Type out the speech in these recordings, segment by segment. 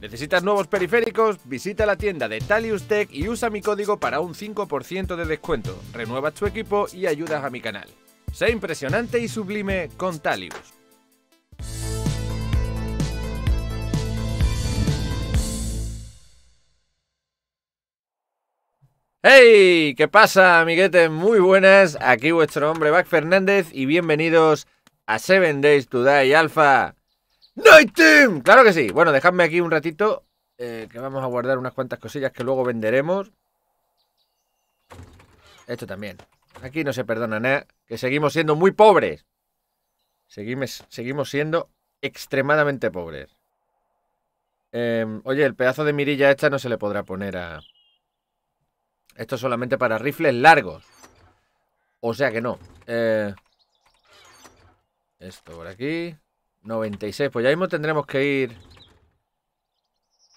¿Necesitas nuevos periféricos? Visita la tienda de Talius Tech y usa mi código para un 5% de descuento. Renueva tu equipo y ayudas a mi canal. Sé impresionante y sublime con Talius. ¡Hey! ¿Qué pasa, amiguetes? Muy buenas. Aquí vuestro hombre Back Fernández y bienvenidos a 7 Days to Die Alpha. Night Team. Claro que sí. Bueno, dejadme aquí un ratito eh, que vamos a guardar unas cuantas cosillas que luego venderemos. Esto también. Aquí no se perdona nada, que seguimos siendo muy pobres. Seguimos, seguimos siendo extremadamente pobres. Em, oye, el pedazo de mirilla esta no se le podrá poner a... Esto es solamente para rifles largos. O sea que no. Eh, esto por aquí. 96. Pues ya mismo tendremos que ir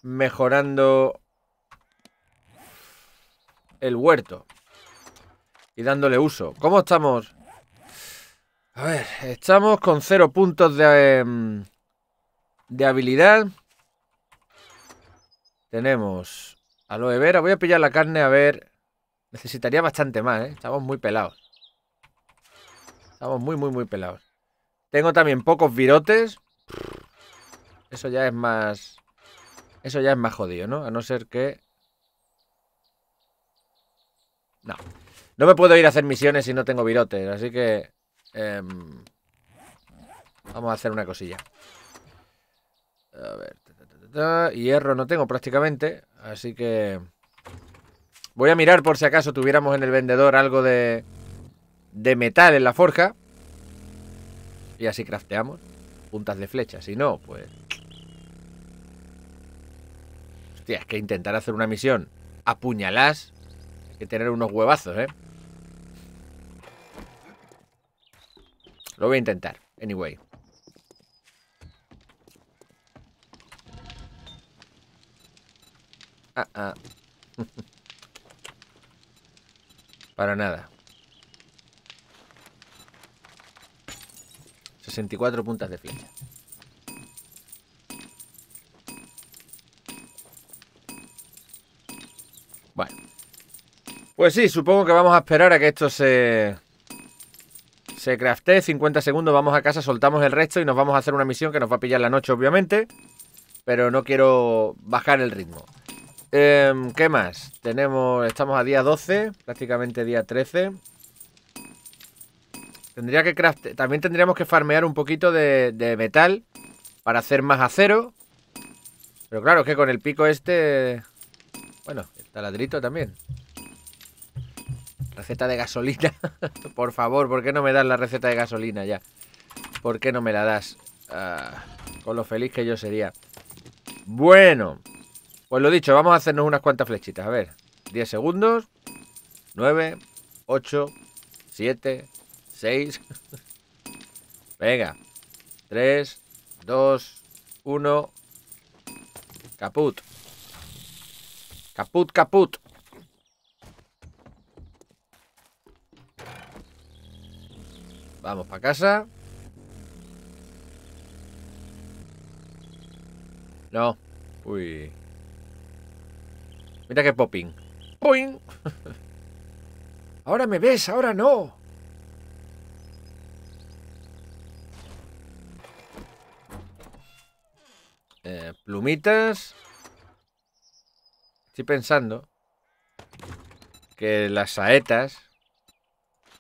mejorando el huerto y dándole uso. ¿Cómo estamos? A ver, estamos con 0 puntos de, em, de habilidad. Tenemos aloe vera. Voy a pillar la carne a ver. Necesitaría bastante más, ¿eh? Estamos muy pelados. Estamos muy, muy, muy pelados. Tengo también pocos virotes. Eso ya es más... Eso ya es más jodido, ¿no? A no ser que... No. No me puedo ir a hacer misiones si no tengo virotes, así que... Em, vamos a hacer una cosilla. A ver... hierro no tengo prácticamente, así que... Voy a mirar por si acaso tuviéramos en el vendedor algo de... De metal en la forja. Y así crafteamos puntas de flecha. Si no, pues... Hostia, es que intentar hacer una misión a puñalás... que tener unos huevazos, ¿eh? Lo voy a intentar, anyway. Ah, ah. Para nada. 64 puntas de flecha. Bueno. Pues sí, supongo que vamos a esperar a que esto se... Se crafté, 50 segundos, vamos a casa, soltamos el resto y nos vamos a hacer una misión que nos va a pillar la noche, obviamente. Pero no quiero bajar el ritmo. Em, ¿Qué más? Tenemos, estamos a día 12, prácticamente día 13. Tendría que craft... También tendríamos que farmear un poquito de, metal para hacer más acero. Pero claro, es que con el pico este... Bueno, el taladrito también. Receta de gasolina. Por favor, ¿por qué no me das la receta de gasolina ya? ¿Por qué no me la das? Ah, con lo feliz que yo sería. Bueno. Pues lo dicho, vamos a hacernos unas cuantas flechitas. A ver. 10 segundos. 9, 8, 7, 6. Venga. 3, 2, 1. Caput. Caput, caput. Vamos para casa. No. Uy. Mira que popping. ¡Poing! ahora me ves, ahora no. Eh, plumitas. Estoy pensando que las saetas...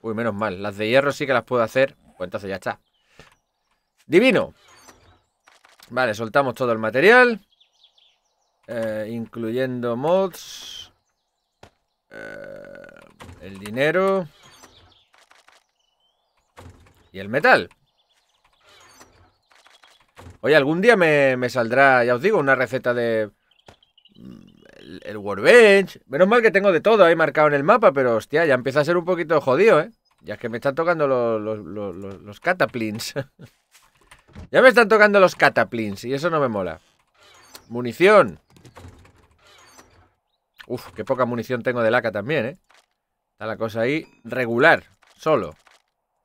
Uy, menos mal. Las de hierro sí que las puedo hacer. Pues entonces ya está. Divino. Vale, soltamos todo el material. Eh, incluyendo mods. Eh, el dinero. Y el metal. Oye, algún día me, saldrá, ya os digo, una receta de... Mm, el, Warbench. Menos mal que tengo de todo ahí marcado en el mapa, pero hostia, ya empieza a ser un poquito jodido, ¿eh? Ya es que me están tocando los, los cataplins. ya me están tocando los cataplins y eso no me mola. Munición. Uf, qué poca munición tengo de laca también, ¿eh? Está la cosa ahí regular, solo.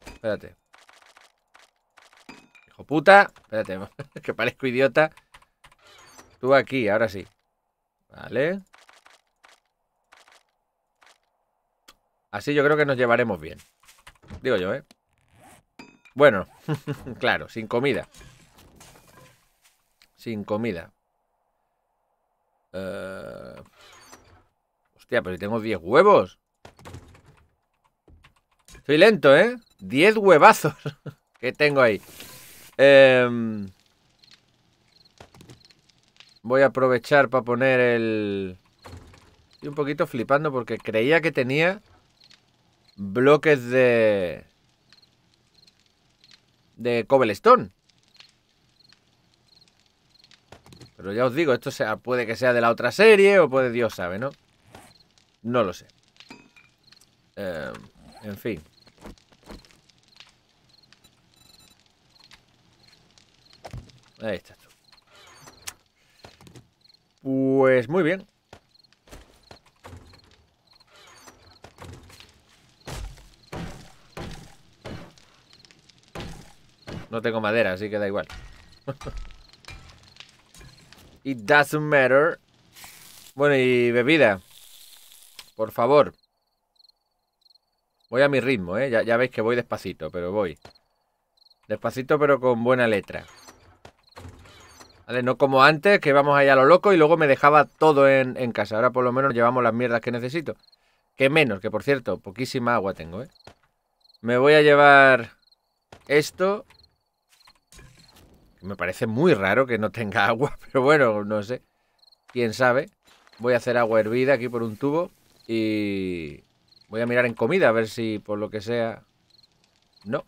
Espérate puta. Espérate, que parezco idiota. Tú aquí, ahora sí. Vale. Así yo creo que nos llevaremos bien. Digo yo, ¿eh? Bueno, claro, sin comida. Sin comida. Eh, hostia, pero si tengo 10 huevos. Soy lento, ¿eh? 10 huevazos. que tengo ahí? Em, voy a aprovechar para poner el... Estoy un poquito flipando porque creía que tenía bloques de... De cobblestone. Pero ya os digo, esto sea, puede que sea de la otra serie o puede Dios sabe, ¿no? No lo sé. Em, en fin. Ahí está Pues muy bien. No tengo madera, así que da igual. It doesn't matter. Bueno, y bebida. Por favor. Voy a mi ritmo, ¿eh? ya veis que voy despacito, pero voy. Despacito, pero con buena letra. No como antes, que vamos allá a lo loco y luego me dejaba todo en, casa. Ahora por lo menos llevamos las mierdas que necesito. Que menos, que por cierto, poquísima agua tengo, ¿eh? Me voy a llevar esto. Me parece muy raro que no tenga agua, pero bueno, no sé. Quién sabe. Voy a hacer agua hervida aquí por un tubo y voy a mirar en comida a ver si por lo que sea... No.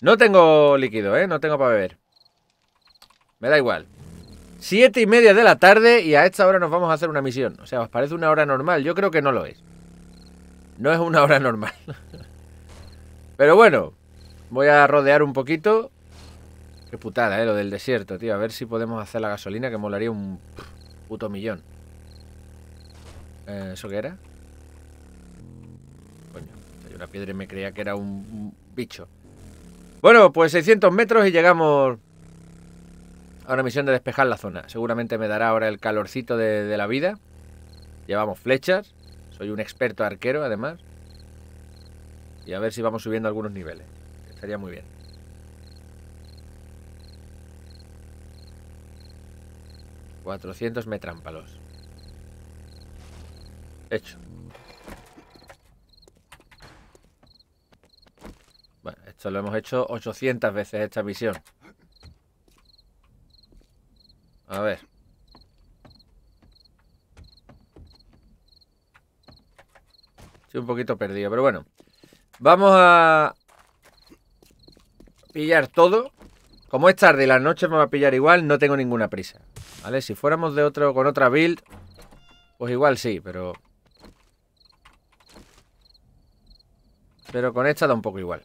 No tengo líquido, ¿eh? No tengo para beber. Me da igual. Siete y media de la tarde y a esta hora nos vamos a hacer una misión. O sea, ¿os parece una hora normal? Yo creo que no lo es. No es una hora normal. Pero bueno, voy a rodear un poquito. Qué putada, ¿eh? Lo del desierto, tío. A ver si podemos hacer la gasolina, que molaría un puto millón. Eh, ¿Eso qué era? Coño, hay una piedra y me creía que era un, un bicho. Bueno, pues 600 metros y llegamos Ahora misión de despejar la zona. Seguramente me dará ahora el calorcito de, la vida. Llevamos flechas. Soy un experto arquero, además. Y a ver si vamos subiendo algunos niveles. Estaría muy bien. ...400 metrámpalos... Hecho. Bueno, esto lo hemos hecho 800 veces esta misión. A ver. Estoy un poquito perdido, pero bueno. Vamos a pillar todo. Como es tarde y la noche me va a pillar igual, no tengo ninguna prisa. ¿Vale? Si fuéramos de otro con otra build, pues igual sí, pero... Pero con esta da un poco igual.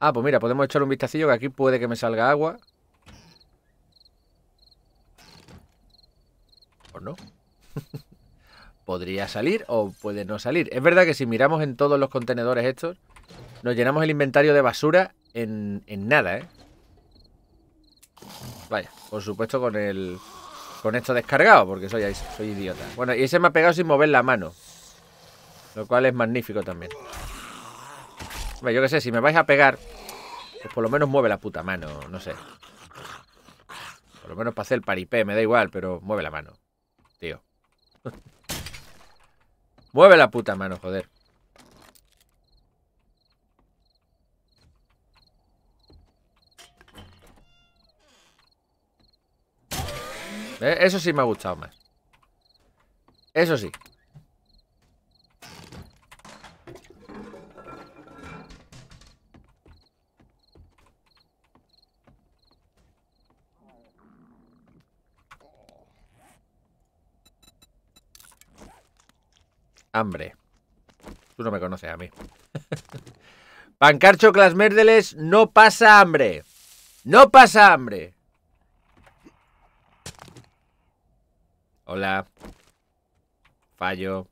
Ah, pues mira, podemos echar un vistacillo que aquí puede que me salga agua. Pues no. Podría salir o puede no salir. Es verdad que si miramos en todos los contenedores estos, nos llenamos el inventario de basura en, nada, ¿eh? Vaya, por supuesto con el... Con esto descargado, porque soy, soy idiota. Bueno, y ese me ha pegado sin mover la mano. Lo cual es magnífico también. Yo qué sé, si me vais a pegar, pues por lo menos mueve la puta mano, no sé. Por lo menos para hacer el paripé, me da igual, pero mueve la mano. Mueve la puta mano, joder. Eh, eso sí me ha gustado más. Eso sí. hambre. Tú no me conoces a mí. Pancarcho Clasmérdeles no pasa hambre. No pasa hambre. Hola. Fallo.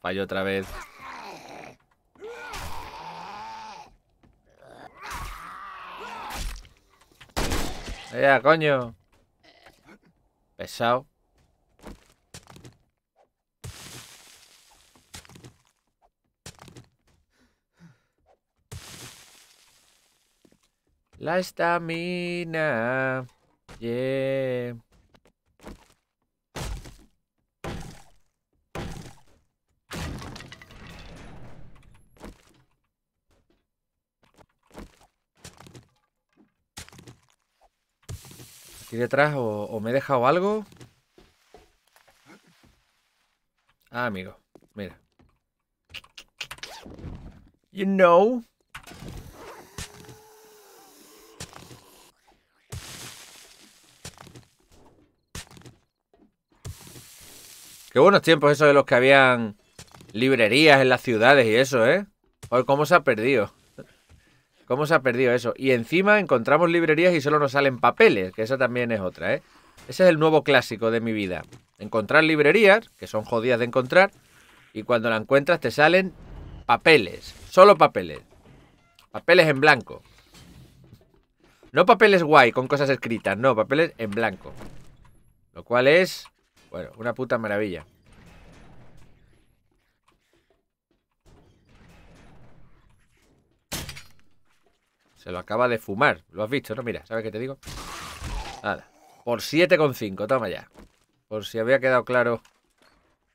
Fallo otra vez. Ya, coño. Pesado. La estamina. Yeah. aquí detrás o, o, me he dejado algo. Ah, amigo, mira. You know. Qué buenos tiempos esos de los que habían librerías en las ciudades y eso, ¿eh? Joder, cómo se ha perdido. ¿Cómo se ha perdido eso? Y encima encontramos librerías y solo nos salen papeles, que esa también es otra, ¿eh? Ese es el nuevo clásico de mi vida. Encontrar librerías, que son jodidas de encontrar, y cuando la encuentras te salen papeles, solo papeles. Papeles en blanco. No papeles guay con cosas escritas, no, papeles en blanco. Lo cual es bueno, una puta maravilla. Se lo acaba de fumar. Lo has visto, ¿no? Mira, ¿sabes qué te digo? Nada. Por 7,5. Toma ya. Por si había quedado claro.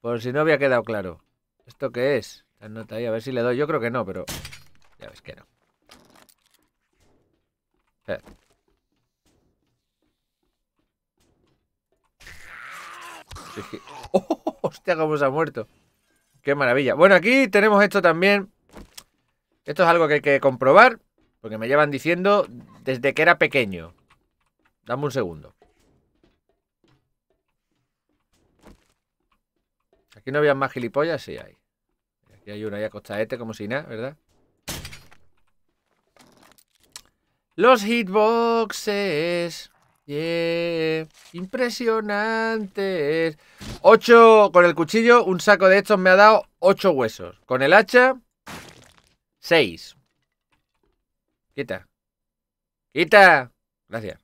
Por si no había quedado claro. ¿Esto qué es? La nota ahí. A ver si le doy. Yo creo que no, pero... Ya ves que no. ¡Oh! ¡Hostia, cómo se ha muerto! ¡Qué maravilla! Bueno, aquí tenemos esto también. Esto es algo que hay que comprobar. Porque me llevan diciendo desde que era pequeño. Dame un segundo. Aquí no había más gilipollas, sí hay. Aquí hay uno ahí este como si nada, ¿verdad? Los hitboxes. Yeah, impresionante Ocho con el cuchillo, un saco de estos me ha dado ocho huesos. Con el hacha, seis. Quita. Quita. Gracias.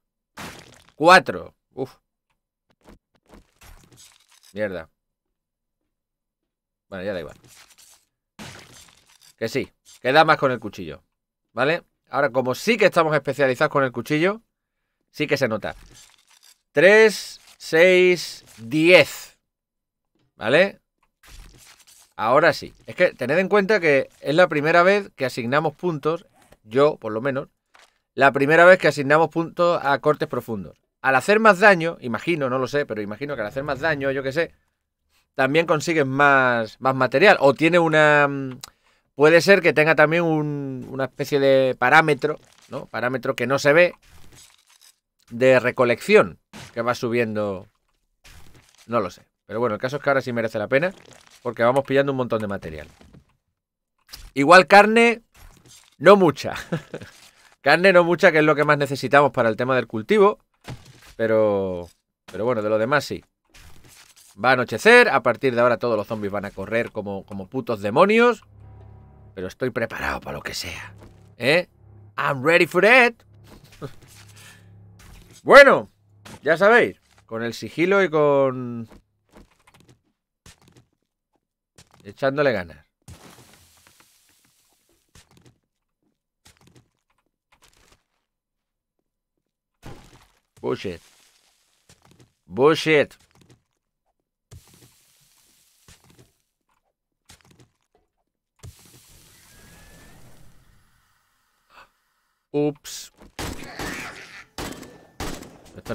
Cuatro. Uf. Mierda. Bueno, ya da igual. Que sí, queda más con el cuchillo. ¿Vale? Ahora, como sí que estamos especializados con el cuchillo, Sí que se nota. 3, 6, 10. ¿Vale? Ahora sí. Es que tened en cuenta que es la primera vez que asignamos puntos, yo por lo menos, la primera vez que asignamos puntos a cortes profundos. Al hacer más daño, imagino, no lo sé, pero imagino que al hacer más daño, yo qué sé, también consigues más, más material. O tiene una... Mm, puede ser que tenga también una especie de parámetro, ¿no? Parámetro que no se ve, de recolección que va subiendo. No lo sé. Pero bueno, el caso es que ahora sí merece la pena porque vamos pillando un montón de material. Igual carne, no mucha. carne no mucha, que es lo que más necesitamos para el tema del cultivo. Pero, pero bueno, de lo demás sí. Va a anochecer, a partir de ahora todos los zombies van a correr como, como putos demonios. Pero estoy preparado para lo que sea. ¿Eh? I'm ready for that. Bueno, ya sabéis, con el sigilo y con... Echándole ganas. Bullshit. Bullshit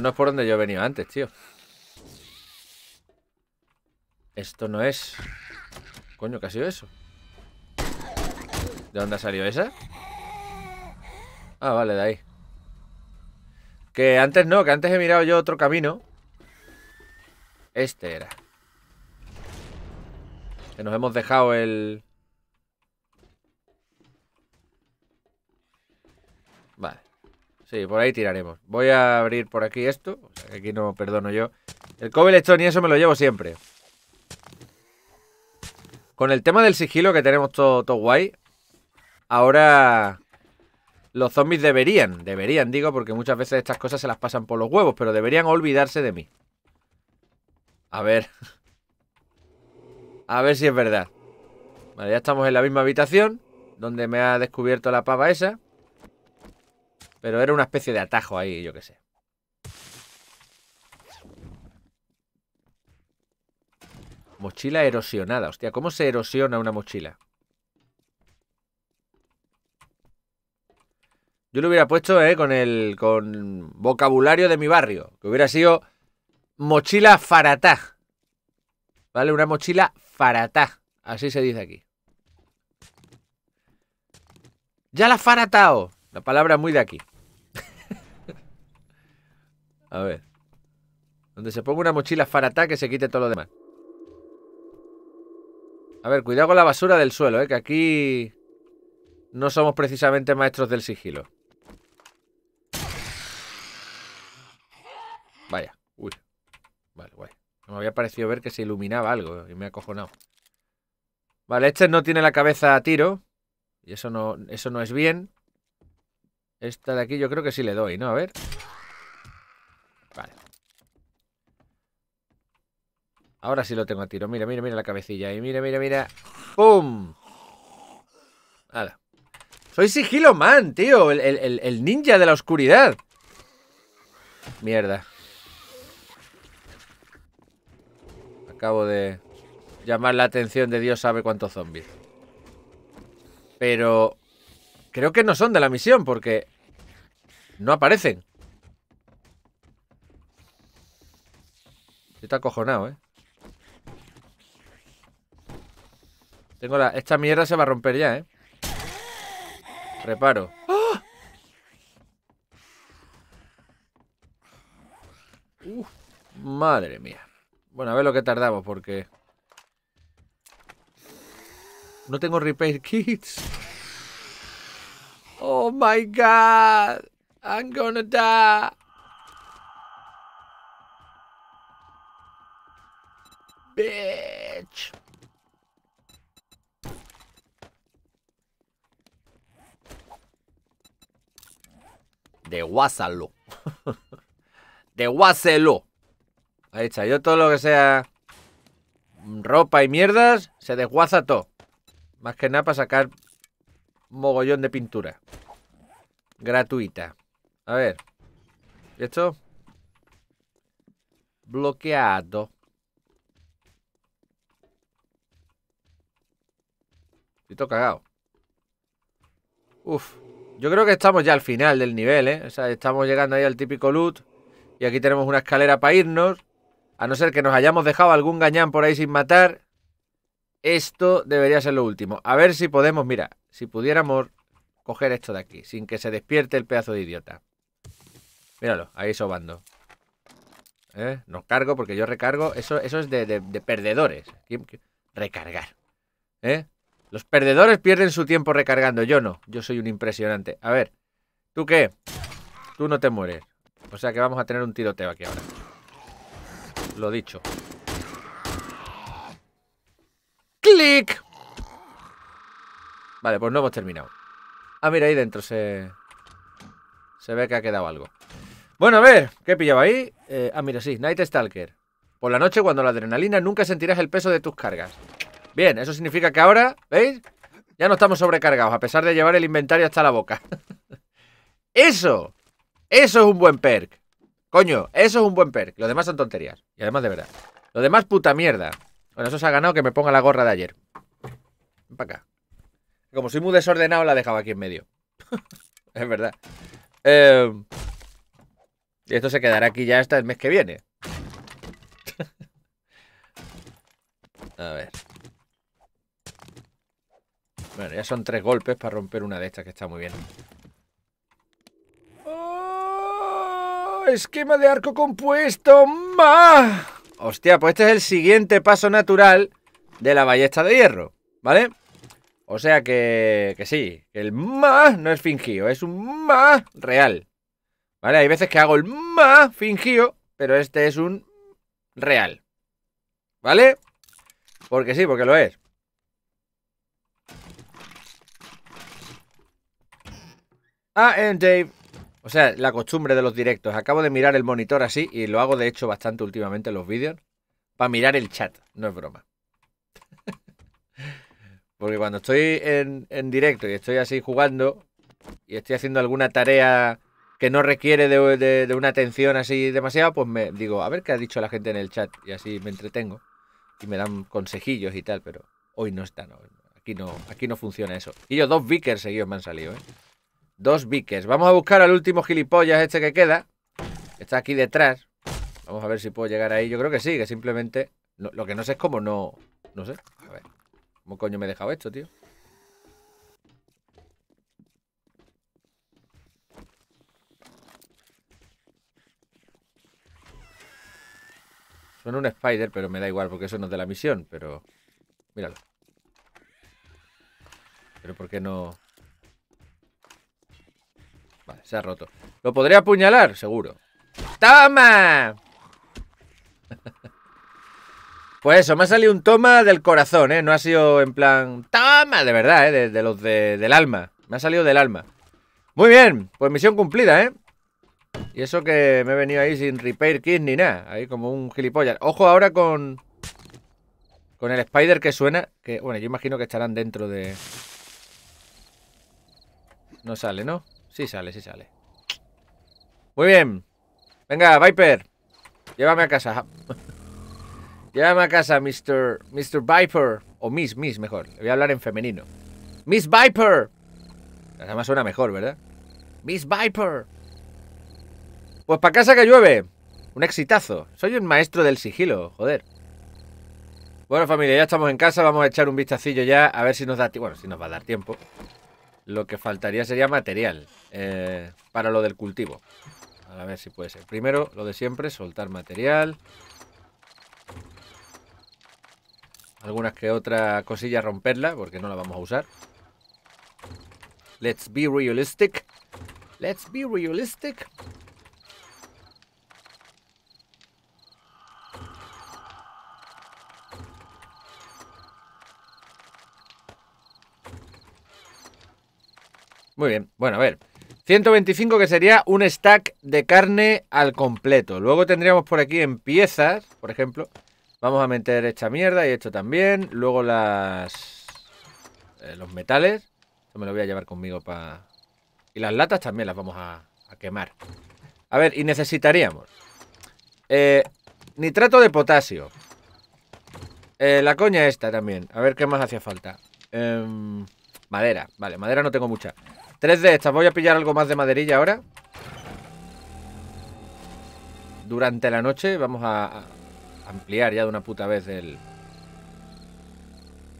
no es por donde yo he venido antes, tío. Esto no es... Coño, ¿qué ha sido eso? ¿De dónde ha salido esa? Ah, vale, de ahí. Que antes no, que antes he mirado yo otro camino. Este era. Que nos hemos dejado el... Sí, por ahí tiraremos. Voy a abrir por aquí esto. aquí no perdono yo. El cobblestone y eso me lo llevo siempre. Con el tema del sigilo que tenemos todo, todo guay. Ahora los zombies deberían, deberían, digo, porque muchas veces estas cosas se las pasan por los huevos, pero deberían olvidarse de mí. A ver. A ver si es verdad. Vale, ya estamos en la misma habitación, donde me ha descubierto la pava esa. Pero era una especie de atajo ahí, yo qué sé. Mochila erosionada. Hostia, ¿cómo se erosiona una mochila? Yo lo hubiera puesto eh, con el vocabulario de mi barrio. Que hubiera sido mochila faratá. ¿Vale? Una mochila faratá. Así se dice aquí. Ya la faratao. La palabra muy de aquí. A ver. Donde se ponga una mochila farata que se quite todo lo demás. A ver, cuidado con la basura del suelo, ¿eh? Que aquí no somos precisamente maestros del sigilo. Vaya. Uy. Vale, guay. Me había parecido ver que se iluminaba algo y me ha acojonado. Vale, este no tiene la cabeza a tiro. Y eso no, eso no es bien. Esta de aquí yo creo que sí le doy, ¿no? A ver. Ahora sí lo tengo a tiro. Mira, mira, mira la cabecilla y Mira, mira, mira. ¡Pum! Nada. Soy sigilo man, tío. El, el ninja de la oscuridad. Mierda. Acabo de llamar la atención de Dios sabe cuántos zombies. Pero creo que no son de la misión porque no aparecen. Está acojonado, ¿eh? Tengo la... Esta mierda se va a romper ya, ¿eh? Reparo. madre mía. Bueno, a ver lo que tardamos, porque... No tengo repair kits. Oh my god. I'm gonna die. bitch. De de Ahí está. Yo todo lo que sea ropa y mierdas, se desguaza todo. Más que nada para sacar mogollón de pintura. Gratuita. A ver. ¿Esto? Bloqueado. Estoy cagado. Uf. Yo creo que estamos ya al final del nivel, ¿eh? O sea, estamos llegando ahí al típico loot. Y aquí tenemos una escalera para irnos. A no ser que nos hayamos dejado algún gañán por ahí sin matar. Esto debería ser lo último. A ver si podemos, mira, si pudiéramos coger esto de aquí, sin que se despierte el pedazo de idiota. Míralo, ahí sobando. ¿Eh? No cargo porque yo recargo. Eso, eso es de, de perdedores. Recargar. ¿Eh? Los perdedores pierden su tiempo recargando. Yo no. Yo soy un impresionante. A ver. ¿Tú qué? Tú no te mueres. O sea que vamos a tener un tiroteo aquí ahora. Lo dicho. ¡Clic! Vale, pues no hemos terminado. Ah, mira, ahí dentro se... Se ve que ha quedado algo. Bueno, a ver, ¿qué pillaba ahí? Eh, ah, mira, sí, Night Stalker. Por la noche, cuando la adrenalina, nunca sentirás el peso de tus cargas. Bien, eso significa que ahora, ¿veis? Ya no estamos sobrecargados, a pesar de llevar el inventario hasta la boca. ¡Eso! Eso es un buen perk. Coño, eso es un buen perk. Lo demás son tonterías. Y además de verdad. Lo demás puta mierda. Bueno, eso se ha ganado que me ponga la gorra de ayer. Ven para acá. Como soy muy desordenado, la dejado aquí en medio. es verdad. Eh, y esto se quedará aquí ya hasta el mes que viene. Bueno, ya son tres golpes para romper una de estas, que está muy bien. ¡Oh! Esquema de arco compuesto. ¡Más! Hostia, pues este es el siguiente paso natural de la ballesta de hierro, ¿vale? O sea que, que sí, el más no es fingido, es un más real. ¿Vale? Hay veces que hago el más fingido, pero este es un real. ¿Vale? Porque sí, porque lo es. Ah, and eh, Dave. O sea, la costumbre de los directos. Acabo de mirar el monitor así y lo hago de hecho bastante últimamente en los vídeos. Para mirar el chat, no es broma. Porque cuando estoy en, en, directo y estoy así jugando y estoy haciendo alguna tarea que no requiere de, una atención así demasiado, pues me digo, a ver qué ha dicho la gente en el chat y así me entretengo y me dan consejillos y tal, pero hoy no está, no, aquí no, aquí no funciona eso. Y yo dos Vickers seguidos me han salido, ¿eh? Dos biques. Vamos a buscar al último gilipollas este que queda. está aquí detrás. Vamos a ver si puedo llegar ahí. Yo creo que sí, que simplemente... lo que no sé es cómo no... No sé. A ver. ¿Cómo coño me he dejado esto, tío? Son un spider, pero me da igual porque eso no es de la misión, pero... Míralo. Pero ¿por qué no...? se ha roto. ¿Lo podría apuñalar? Seguro. ¡Toma! Pues eso, me ha salido un toma del corazón, ¿eh? No ha sido en plan... ¡Toma! De verdad, ¿eh? De, los del alma. Me ha salido del alma. Muy bien, pues misión cumplida, ¿eh? Y eso que me he venido ahí sin repair kit ni nada. Ahí como un gilipollas. Ojo ahora con... Con el spider que suena. Que, bueno, yo imagino que estarán dentro de... No sale, ¿no? Sí sale, sí sale. Muy bien. Venga, Viper. Llévame a casa. Llévame a casa, Mr. Viper. O Miss, Miss, mejor. Le voy a hablar en femenino. Miss Viper. Además suena mejor, ¿verdad? Miss Viper. Pues para casa que llueve. Un exitazo. Soy un maestro del sigilo, joder. Bueno, familia, ya estamos en casa. Vamos a echar un vistacillo ya. A ver si nos da Bueno, si nos va a dar tiempo. Lo que faltaría sería material eh, para lo del cultivo. A ver si puede ser. Primero, lo de siempre, soltar material. Algunas que otra cosilla romperla, porque no la vamos a usar. Let's be realistic. Let's be realistic. Muy bien. Bueno, a ver. 125 que sería un stack de carne al completo. Luego tendríamos por aquí en piezas, por ejemplo. Vamos a meter esta mierda y esto también. Luego las... Eh, los metales. Esto me lo voy a llevar conmigo para... Y las latas también las vamos a, quemar. A ver, y necesitaríamos... Eh, nitrato de potasio. Eh, la coña esta también. A ver qué más hacía falta. Em, madera. Vale, madera no tengo mucha. Tres de estas. Voy a pillar algo más de maderilla ahora. Durante la noche vamos a ampliar ya de una puta vez el,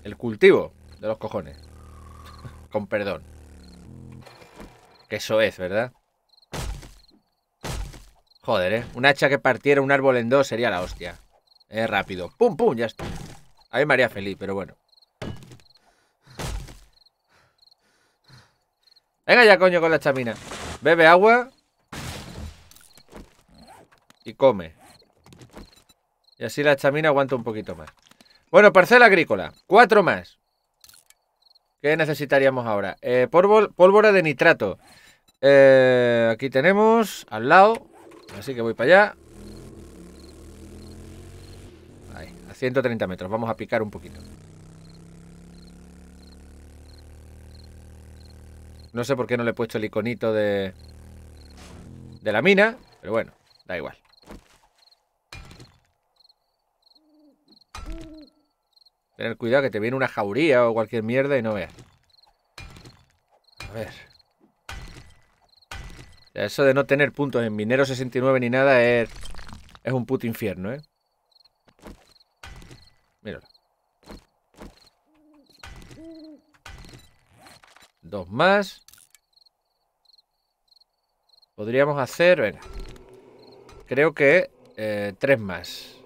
el cultivo de los cojones. Con perdón. Que eso es, ¿verdad? Joder, ¿eh? Un hacha que partiera un árbol en dos sería la hostia. Es rápido. ¡Pum, pum! Ya está. Ahí María me feliz, pero bueno. Venga ya, coño, con la chamina. Bebe agua. Y come. Y así la chamina aguanta un poquito más. Bueno, parcela agrícola. Cuatro más. ¿Qué necesitaríamos ahora? Eh, pólvora de nitrato. Eh, aquí tenemos, al lado. Así que voy para allá. Ahí, a 130 metros. Vamos a picar un poquito. No sé por qué no le he puesto el iconito de... De la mina, pero bueno, da igual. Tener cuidado que te viene una jauría o cualquier mierda y no veas. A ver. Eso de no tener puntos en minero 69 ni nada es... Es un puto infierno, ¿eh? Míralo. Dos más. Podríamos hacer, creo que eh, tres más.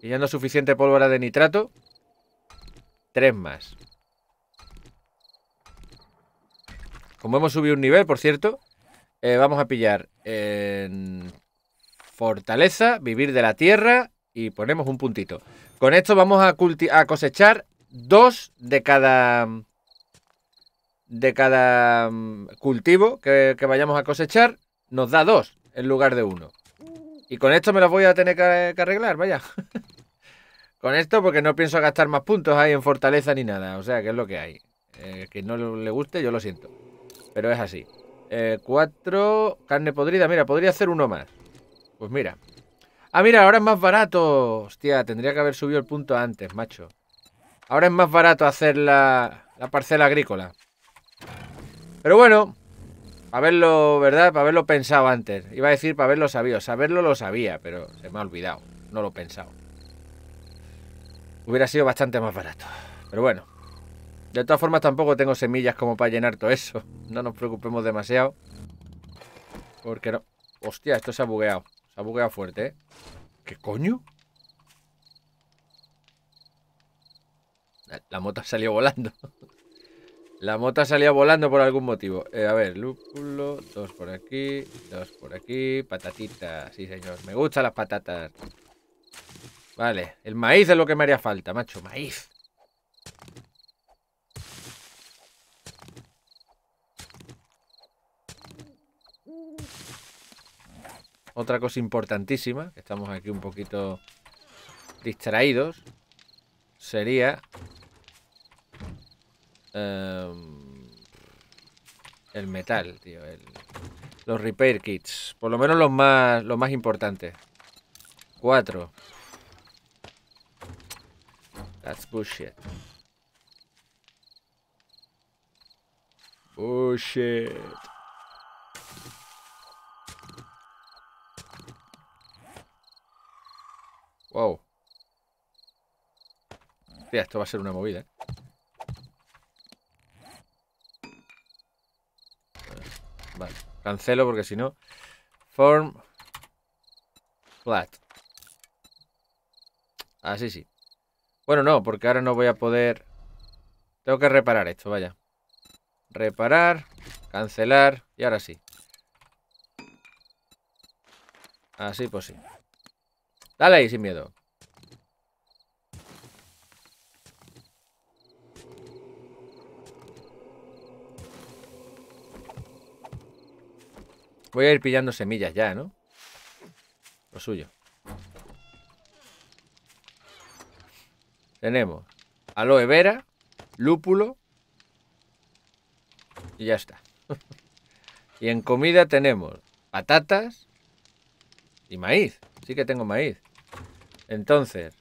ya no suficiente pólvora de nitrato. Tres más. Como hemos subido un nivel, por cierto, eh, vamos a pillar fortaleza, vivir de la tierra y ponemos un puntito. Con esto vamos a, a cosechar dos de cada de cada mm, cultivo que, vayamos a cosechar nos da dos en lugar de uno. Y con esto me lo voy a tener que, arreglar, vaya. con esto porque no pienso gastar más puntos ahí en fortaleza ni nada. O sea, que es lo que hay. Eh, que no le guste, yo lo siento. Pero es así. Eh, cuatro... Carne podrida. Mira, podría hacer uno más. Pues mira. Ah, mira, ahora es más barato. Hostia, tendría que haber subido el punto antes, macho. Ahora es más barato hacer la, la parcela agrícola. Pero bueno, verlo, ¿verdad? Para haberlo pensado antes. Iba a decir para haberlo sabido. Saberlo lo sabía, pero se me ha olvidado. No lo pensaba. pensado. Hubiera sido bastante más barato. Pero bueno. De todas formas tampoco tengo semillas como para llenar todo eso. No nos preocupemos demasiado. Porque no... Hostia, esto se ha bugueado. Se ha bugueado fuerte, ¿eh? ¿Qué coño? La, moto salió volando. La mota salía volando por algún motivo. Eh, a ver, lúpulo, dos por aquí, dos por aquí, patatitas. Sí, señor, me gustan las patatas. Vale, el maíz es lo que me haría falta, macho, maíz. Otra cosa importantísima, que estamos aquí un poquito distraídos, sería Em, el metal, tío. los repair kits. Por lo menos los más, los más importantes. Cuatro. That's bullshit. Bullshit. Wow. esto va a ser una movida, ¿eh? Vale, cancelo porque si no... Form flat. Así sí. Bueno, no, porque ahora no voy a poder... Tengo que reparar esto, vaya. Reparar, cancelar y ahora sí. Así pues sí. Dale ahí sin miedo. Voy a ir pillando semillas ya, ¿no? Lo suyo. Tenemos aloe vera, lúpulo y ya está. y en comida tenemos patatas y maíz. Sí que tengo maíz. Entonces,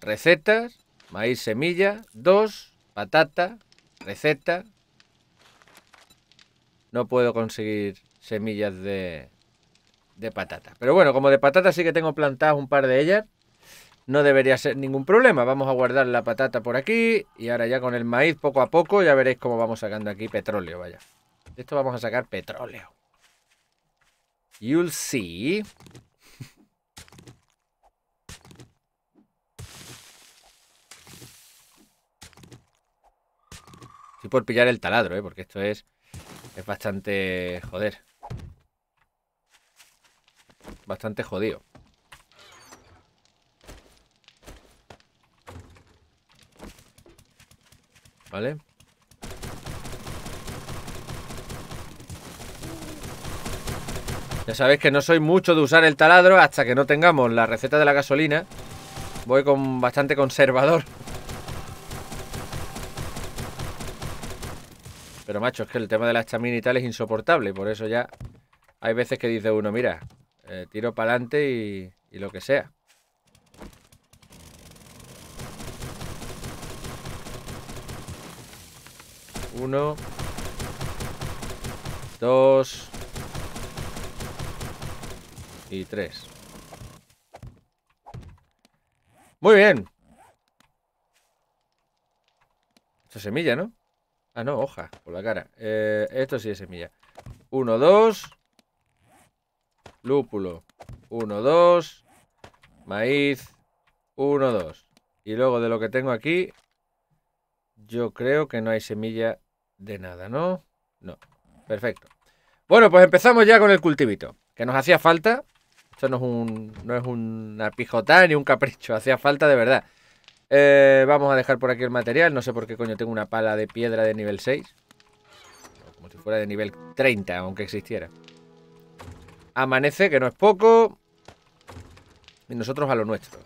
recetas, maíz semilla, dos, patata, receta. No puedo conseguir semillas de, patata. Pero bueno, como de patata sí que tengo plantadas un par de ellas, no debería ser ningún problema. Vamos a guardar la patata por aquí y ahora ya con el maíz poco a poco ya veréis cómo vamos sacando aquí petróleo, vaya. De esto vamos a sacar petróleo. You'll see. Estoy por pillar el taladro, ¿eh? porque esto es, es bastante... Joder bastante jodido. ¿Vale? Ya sabéis que no soy mucho de usar el taladro hasta que no tengamos la receta de la gasolina. Voy con bastante conservador. Pero macho, es que el tema de la estamina y tal es insoportable. Por eso ya hay veces que dice uno, mira, eh, tiro para adelante y, lo que sea. Uno. Dos. Y tres. Muy bien. Esto es semilla, ¿no? Ah, no, hoja, por la cara. Eh, esto sí es semilla. Uno, dos. Lúpulo. 1, 2. Maíz. 1, 2. Y luego de lo que tengo aquí, yo creo que no hay semilla de nada, ¿no? No. Perfecto. Bueno, pues empezamos ya con el cultivito, que nos hacía falta. Esto no es, un, no es una pijota ni un capricho, hacía falta de verdad. Eh, vamos a dejar por aquí el material. No sé por qué coño tengo una pala de piedra de nivel 6. Como si fuera de nivel 30, aunque existiera. Amanece, que no es poco. Y nosotros a lo nuestro.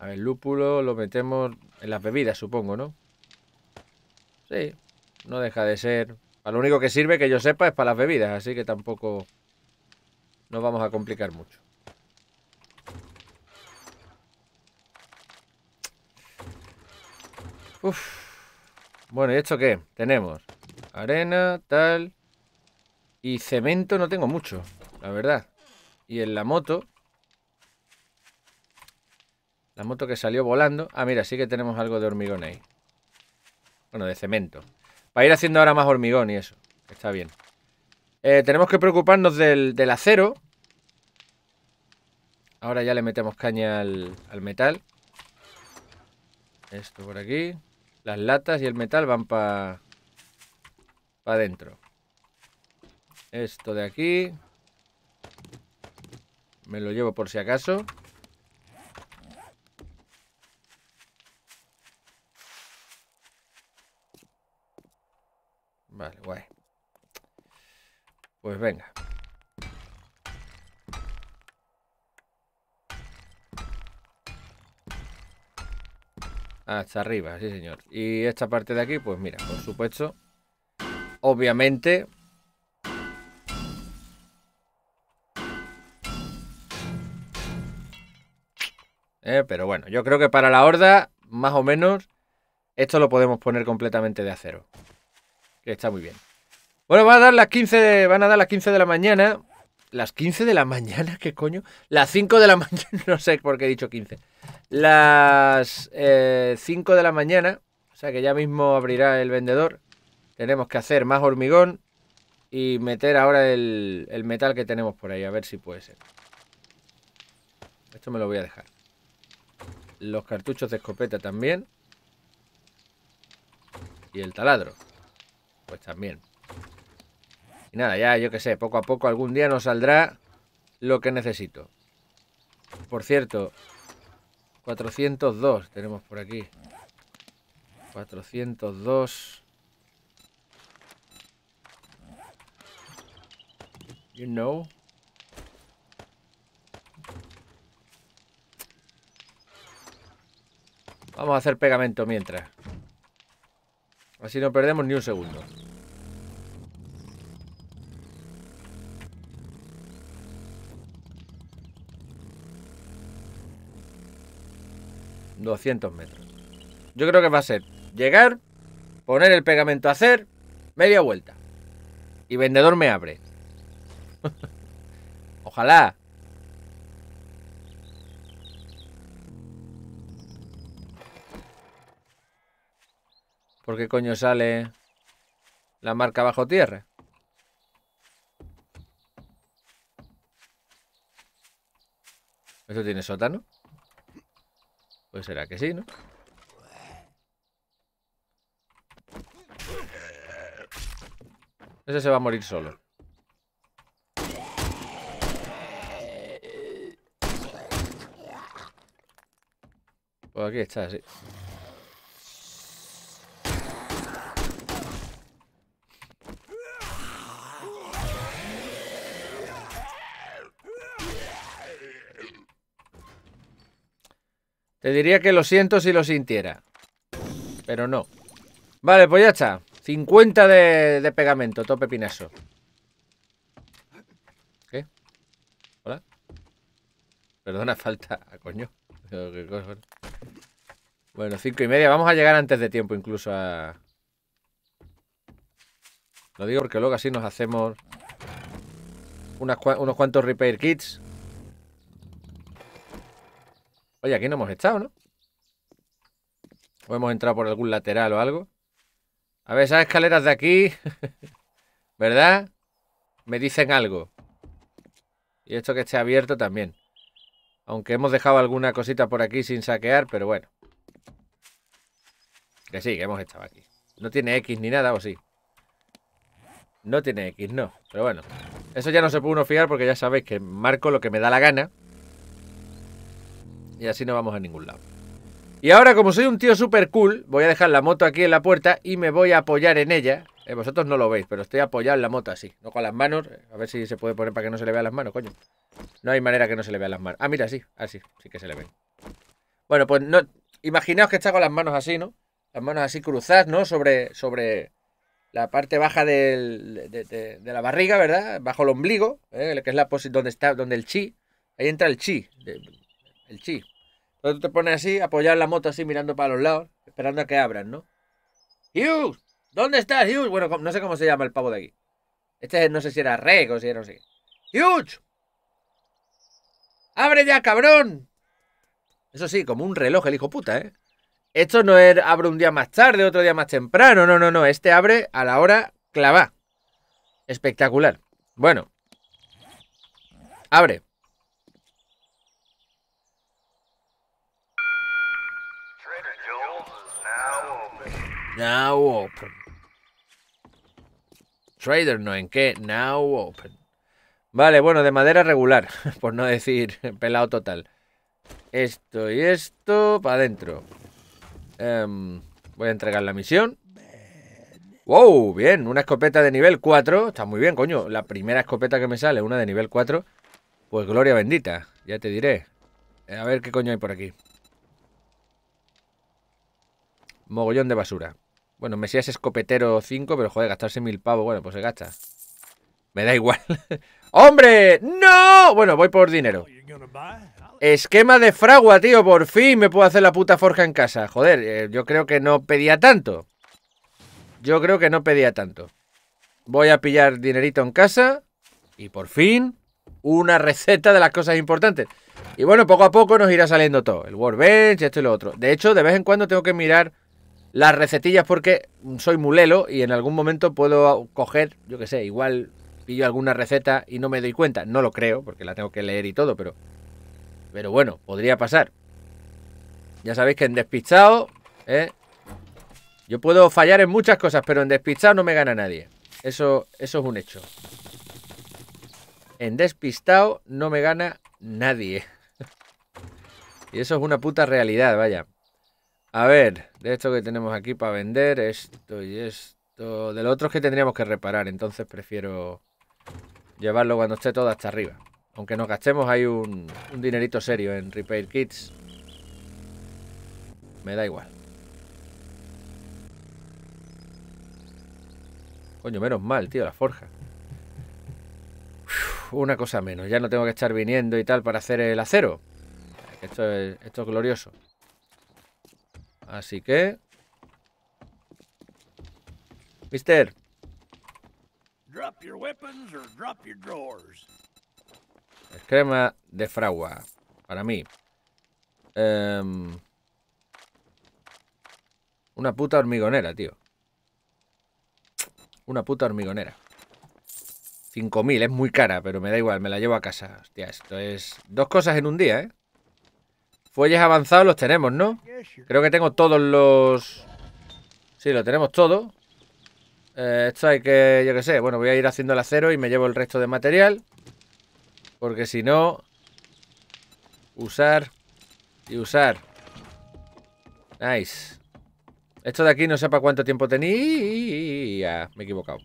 A ver, lúpulo lo metemos en las bebidas, supongo, ¿no? Sí, no deja de ser. Para lo único que sirve, que yo sepa, es para las bebidas, así que tampoco nos vamos a complicar mucho. Uf. Bueno, ¿y esto qué? Tenemos arena, tal. Y cemento no tengo mucho, la verdad. Y en la moto. La moto que salió volando. Ah, mira, sí que tenemos algo de hormigón ahí. Bueno, de cemento. Para ir haciendo ahora más hormigón y eso. Está bien. Eh, tenemos que preocuparnos del, acero. Ahora ya le metemos caña al, al metal. Esto por aquí. Las latas y el metal van para pa adentro. Esto de aquí. Me lo llevo por si acaso. Vale, guay. Pues venga. Hasta arriba, sí señor. Y esta parte de aquí, pues mira, por supuesto. Obviamente. Eh, pero bueno, yo creo que para la horda, más o menos, esto lo podemos poner completamente de acero. Que está muy bien. Bueno, van a dar las 15 van a dar las 15 de la mañana las 15 de la mañana, ¿qué coño? Las 5 de la mañana, no sé por qué he dicho 15. Las 5 eh, de la mañana, o sea que ya mismo abrirá el vendedor. Tenemos que hacer más hormigón y meter ahora el, el metal que tenemos por ahí, a ver si puede ser. Esto me lo voy a dejar. Los cartuchos de escopeta también. Y el taladro. Pues también. Y nada, ya yo que sé, poco a poco algún día nos saldrá lo que necesito. Por cierto, 402 tenemos por aquí. 402. You know. Vamos a hacer pegamento mientras. Así no perdemos ni un segundo. 200 metros. Yo creo que va a ser llegar, poner el pegamento a hacer, media vuelta. Y vendedor me abre. Ojalá. ¿Por qué coño sale la marca bajo tierra? ¿Eso tiene sótano? Pues será que sí, ¿no? Ese se va a morir solo. Pues aquí está, sí. Te diría que lo siento si lo sintiera. Pero no. Vale, pues ya está. 50 de, pegamento, tope pinazo. ¿Qué? ¿Hola? Perdona, falta. Coño. Bueno, cinco y media. Vamos a llegar antes de tiempo incluso a... Lo digo porque luego así nos hacemos unos cuantos repair kits. Oye, aquí no hemos estado, ¿no? O hemos entrado por algún lateral o algo. A ver, esas escaleras de aquí, ¿verdad? Me dicen algo. Y esto que esté abierto también. Aunque hemos dejado alguna cosita por aquí sin saquear, pero bueno. Que sí, que hemos estado aquí. No tiene X ni nada, ¿o sí? No tiene X, no. Pero bueno. Eso ya no se puede uno fijar porque ya sabéis que marco lo que me da la gana y así no vamos a ningún lado. Y ahora, como soy un tío súper cool, voy a dejar la moto aquí en la puerta y me voy a apoyar en ella. Eh, vosotros no lo veis, pero estoy apoyado en la moto así. No con las manos. Eh, a ver si se puede poner para que no se le vea las manos, coño. No hay manera que no se le vea las manos. Ah, mira, sí. Así, sí que se le ve. Bueno, pues no... Imaginaos que está con las manos así, ¿no? Las manos así cruzadas, ¿no? Sobre, sobre la parte baja de, la barriga, ¿verdad? Bajo el ombligo, ¿eh? que es la posición donde está, donde el chi. Ahí entra el chi el chi. Entonces tú te pones así, apoyar la moto así, mirando para los lados, esperando a que abran, ¿no? ¡Hughes! ¿Dónde estás, Hughes? Bueno, no sé cómo se llama el pavo de aquí. Este no sé si era Reg o si era no sé. ¡Hughes! ¡Abre ya, cabrón! Eso sí, como un reloj, el hijo puta, ¿eh? Esto no es abre un día más tarde, otro día más temprano. No, no, no. Este abre a la hora clava. Espectacular. Bueno. Abre. Now open. Trader no, ¿en qué? Now open. Vale, bueno, de madera regular, por no decir pelado total. Esto y esto para adentro. Em, voy a entregar la misión. ¡Wow! Bien, una escopeta de nivel 4. Está muy bien, coño. La primera escopeta que me sale, una de nivel 4. Pues gloria bendita, ya te diré. A ver qué coño hay por aquí. Mogollón de basura. Bueno, Mesías escopetero 5, pero joder, gastarse mil pavos. Bueno, pues se gasta. Me da igual. ¡Hombre! ¡No! Bueno, voy por dinero. Esquema de fragua, tío. Por fin me puedo hacer la puta forja en casa. Joder, eh, yo creo que no pedía tanto. Yo creo que no pedía tanto. Voy a pillar dinerito en casa. Y por fin, una receta de las cosas importantes. Y bueno, poco a poco nos irá saliendo todo. El workbench, esto y lo otro. De hecho, de vez en cuando tengo que mirar las recetillas porque soy mulelo y en algún momento puedo coger, yo qué sé, igual pillo alguna receta y no me doy cuenta. No lo creo, porque la tengo que leer y todo, pero. Pero bueno, podría pasar. Ya sabéis que en despistado, ¿eh? Yo puedo fallar en muchas cosas, pero en despistado no me gana nadie. Eso, eso es un hecho. En despistado no me gana nadie. y eso es una puta realidad, vaya. A ver, de esto que tenemos aquí para vender, esto y esto. De otro es que tendríamos que reparar, entonces prefiero llevarlo cuando esté todo hasta arriba. Aunque nos gastemos ahí un, dinerito serio en Repair Kits. Me da igual. Coño, menos mal, tío, la forja. una cosa menos, ya no tengo que estar viniendo y tal para hacer el acero. Esto es, esto es glorioso. Así que... Mister. Es crema de fragua. Para mí. Em, una puta hormigonera, tío. Una puta hormigonera. 5.000, es muy cara, pero me da igual, me la llevo a casa. Hostia, esto es dos cosas en un día, ¿eh? Fuelles avanzados los tenemos, ¿no? Creo que tengo todos los... Sí, lo tenemos todo. Eh, esto hay que... Yo qué sé. Bueno, voy a ir haciendo el acero y me llevo el resto de material. Porque si no... Usar y usar. Nice. Esto de aquí no sepa cuánto tiempo tenía. Me he equivocado.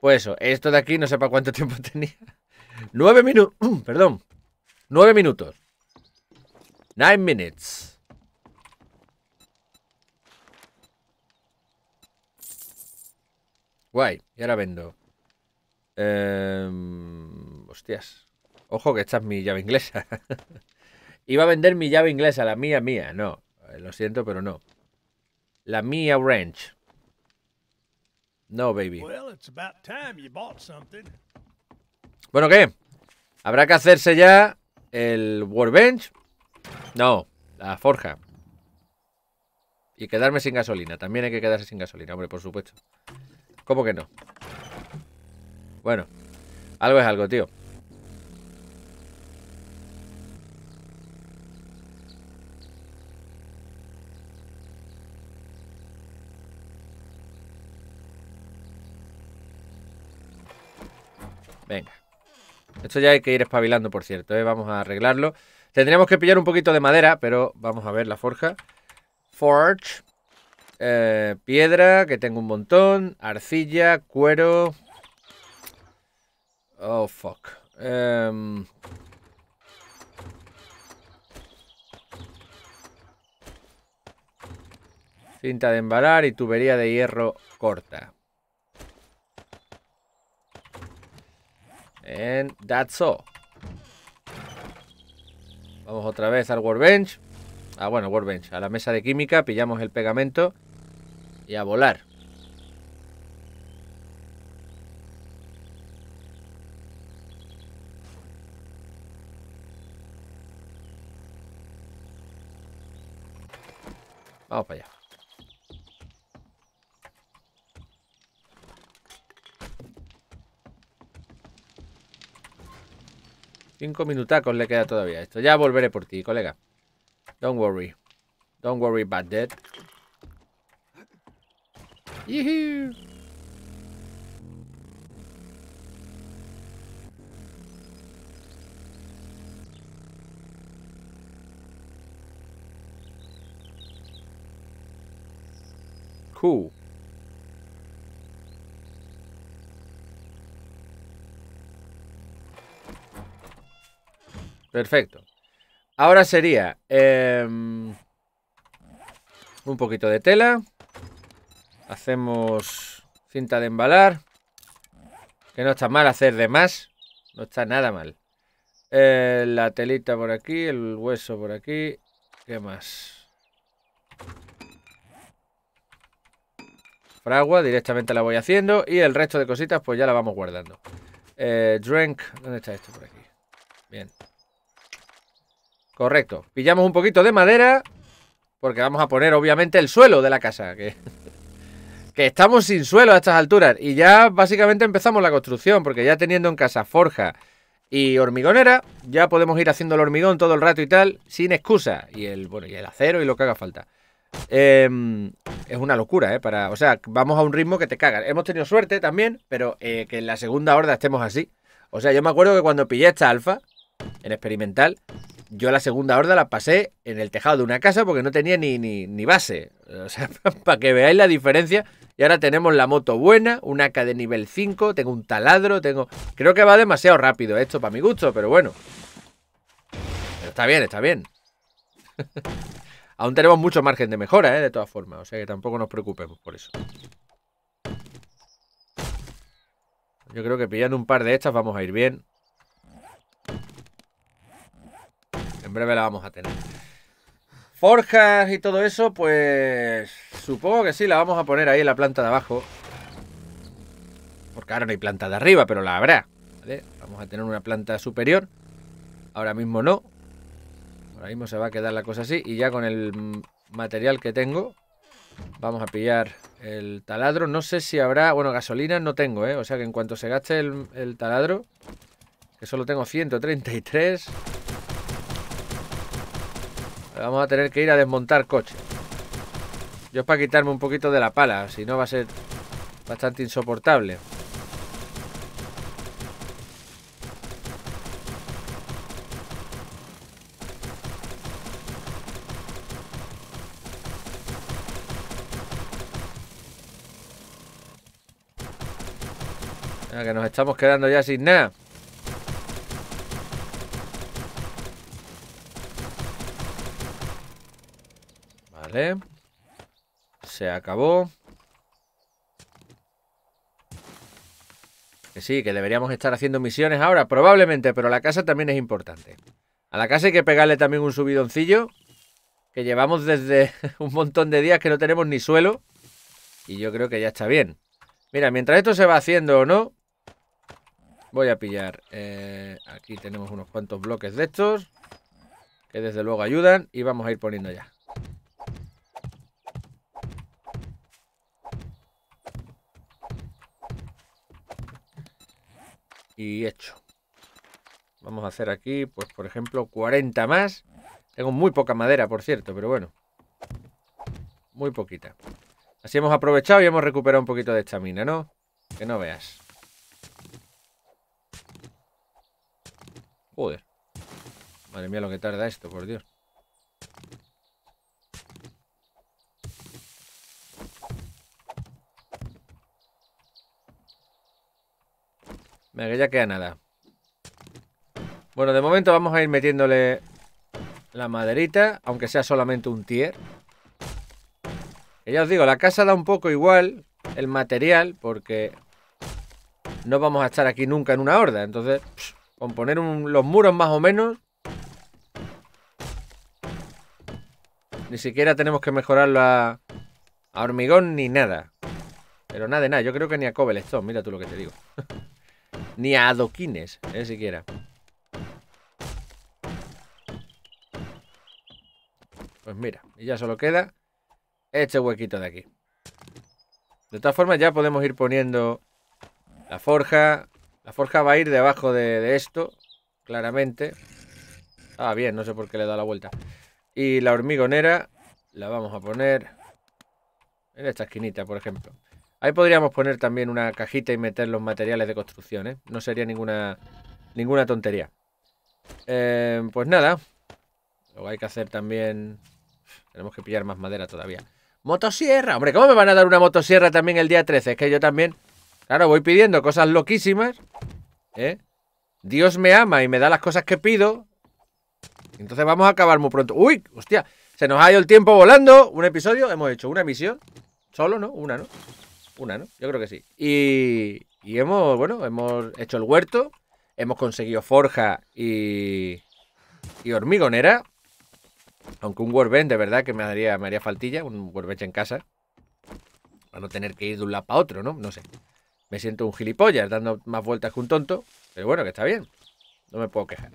Pues eso, esto de aquí no sepa cuánto tiempo tenía. Nueve minutos. Perdón. Nueve minutos. Nine minutes. Guay, y ahora vendo. Em, hostias. Ojo que esta es mi llave inglesa. Iba a vender mi llave inglesa, la mía, mía. No, eh, lo siento, pero no. La mía wrench. No, baby. Bueno, ¿qué? Habrá que hacerse ya el workbench no, la forja. Y quedarme sin gasolina. También hay que quedarse sin gasolina, hombre, por supuesto. ¿Cómo que no? Bueno, algo es algo, tío. Venga. Esto ya hay que ir espabilando, por cierto. ¿eh? Vamos a arreglarlo. Tendríamos que pillar un poquito de madera, pero vamos a ver la forja. Forge. Eh, piedra, que tengo un montón. Arcilla, cuero. Oh, fuck. Em, cinta de embalar y tubería de hierro corta. And that's all. Vamos otra vez al workbench. Ah, bueno, workbench. A la mesa de química, pillamos el pegamento y a volar. Vamos para allá. Cinco minutacos le queda todavía esto. Ya volveré por ti, colega. Don't worry. Don't worry about that. Cool. Perfecto. Ahora sería em, un poquito de tela. Hacemos cinta de embalar. Que no está mal hacer de más. No está nada mal. Eh, la telita por aquí, el hueso por aquí. ¿Qué más? Fragua, directamente la voy haciendo. Y el resto de cositas, pues ya la vamos guardando. Eh, drink, ¿dónde está esto por aquí? Bien. Correcto. Pillamos un poquito de madera. Porque vamos a poner, obviamente, el suelo de la casa. Que, que estamos sin suelo a estas alturas. Y ya básicamente empezamos la construcción. Porque ya teniendo en casa forja y hormigonera, ya podemos ir haciendo el hormigón todo el rato y tal, sin excusa. Y el, bueno, y el acero y lo que haga falta. Em, es una locura, ¿eh? Para, o sea, vamos a un ritmo que te cagas. Hemos tenido suerte también, pero eh, que en la segunda horda estemos así. O sea, yo me acuerdo que cuando pillé esta alfa, en experimental, yo la segunda horda la pasé en el tejado de una casa porque no tenía ni, base. O sea, para que veáis la diferencia. Y ahora tenemos la moto buena, una AK de nivel 5, tengo un taladro, tengo... Creo que va demasiado rápido esto para mi gusto, pero bueno. está bien, está bien. Aún tenemos mucho margen de mejora, ¿eh? De todas formas, o sea que tampoco nos preocupemos por eso. Yo creo que pillando un par de estas vamos a ir bien. breve la vamos a tener. Forjas y todo eso, pues supongo que sí, la vamos a poner ahí en la planta de abajo. Porque ahora no hay planta de arriba, pero la habrá. Vamos a tener una planta superior. Ahora mismo no. Ahora mismo se va a quedar la cosa así. Y ya con el material que tengo, vamos a pillar el taladro. No sé si habrá... Bueno, gasolina no tengo, ¿eh? O sea que en cuanto se gaste el, el taladro, que solo tengo 133... Vamos a tener que ir a desmontar coche. Yo es para quitarme un poquito de la pala, si no va a ser bastante insoportable. que nos estamos quedando ya sin nada. Se acabó. Que sí, que deberíamos estar haciendo misiones ahora, probablemente, pero la casa también es importante. A la casa hay que pegarle también un subidoncillo, que llevamos desde un montón de días que no tenemos ni suelo, y yo creo que ya está bien. Mira, mientras esto se va haciendo o no, voy a pillar. Eh, aquí tenemos unos cuantos bloques de estos, que desde luego ayudan, y vamos a ir poniendo ya. y hecho. Vamos a hacer aquí, pues por ejemplo, 40 más. Tengo muy poca madera, por cierto, pero bueno. Muy poquita. Así hemos aprovechado y hemos recuperado un poquito de estamina, ¿no? Que no veas. Joder. Madre mía lo que tarda esto, por Dios. Venga, que ya queda nada. Bueno, de momento vamos a ir metiéndole la maderita, aunque sea solamente un tier. ya os digo, la casa da un poco igual el material, porque no vamos a estar aquí nunca en una horda. Entonces, con poner los muros más o menos... Ni siquiera tenemos que mejorarlo a, hormigón ni nada. Pero nada de nada, yo creo que ni a cobblestone, mira tú lo que te digo. Ni a adoquines, ni eh, siquiera. Pues mira, y ya solo queda este huequito de aquí. De todas formas, ya podemos ir poniendo la forja. La forja va a ir debajo de, de esto, claramente. Ah, bien, no sé por qué le da la vuelta. Y la hormigonera la vamos a poner en esta esquinita, por ejemplo. Ahí podríamos poner también una cajita y meter los materiales de construcción, ¿eh? No sería ninguna, ninguna tontería. Eh, pues nada. Luego hay que hacer también... Tenemos que pillar más madera todavía. ¡Motosierra! Hombre, ¿cómo me van a dar una motosierra también el día 13? Es que yo también... Claro, voy pidiendo cosas loquísimas. ¿eh? Dios me ama y me da las cosas que pido. Entonces vamos a acabar muy pronto. ¡Uy! ¡Hostia! Se nos ha ido el tiempo volando. Un episodio. Hemos hecho una misión. Solo, ¿no? Una, ¿no? Una, ¿no? Yo creo que sí. Y, y hemos, bueno, hemos hecho el huerto, hemos conseguido forja y, y hormigonera. Aunque un workbench de verdad que me haría, me faltilla, un workbench en casa. Para no tener que ir de un lado para otro, ¿no? No sé. Me siento un gilipollas dando más vueltas que un tonto. Pero bueno, que está bien. No me puedo quejar.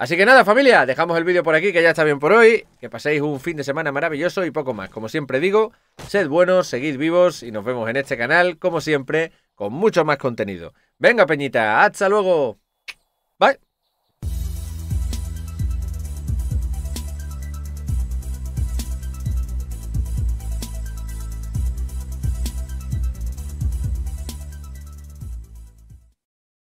Así que nada, familia, dejamos el vídeo por aquí, que ya está bien por hoy. Que paséis un fin de semana maravilloso y poco más. Como siempre digo, sed buenos, seguid vivos y nos vemos en este canal, como siempre, con mucho más contenido. Venga, Peñita, hasta luego.